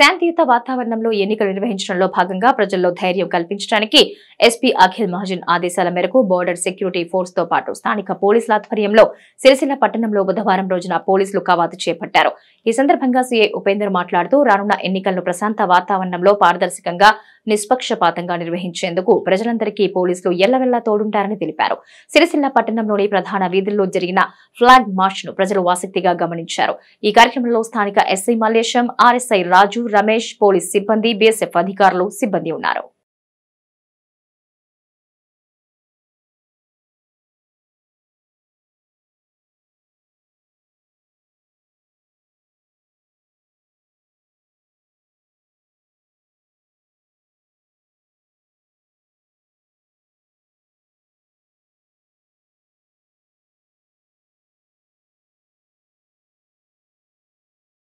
శాంతియుత వాతావరణంలో ఎన్నికలు నిర్వహించడంలో భాగంగా ప్రజల్లో ధైర్యం కల్పించడానికి ఎస్పీ అఖిల్ మహాజన్ ఆదేశాల మేరకు బోర్డర్ సెక్యూరిటీ ఫోర్స్ తో పాటు స్థానిక పోలీసుల ఆధ్వర్యంలో సిరిసిల్ల పట్టణంలో బుధవారం రోజున పోలీసులు కవాతు చేపట్టారు ఈ సందర్భంగా సీఏ ఉపేందర్ మాట్లాడుతూ రానున్న ఎన్నికలను ప్రశాంత వాతావరణంలో పారదర్శకంగా నిష్పక్షపాతంగా నిర్వహించేందుకు ప్రజలందరికీ పోలీసులు ఎల్లవెల్లా తోడుంటారని తెలిపారు సిరిసిల్ల పట్టణంలోని ప్రధాన వీధుల్లో జరిగిన ఫ్లాగ్ మార్చ్ ను ప్రజలు ఆసక్తిగా గమనించారు ఈ కార్యక్రమంలో స్థానిక SI Mallesham RSI Raju Ramesh police సిబ్బంది బీఎస్ఎఫ్ అధికారులు సిబ్బంది ఉన్నారు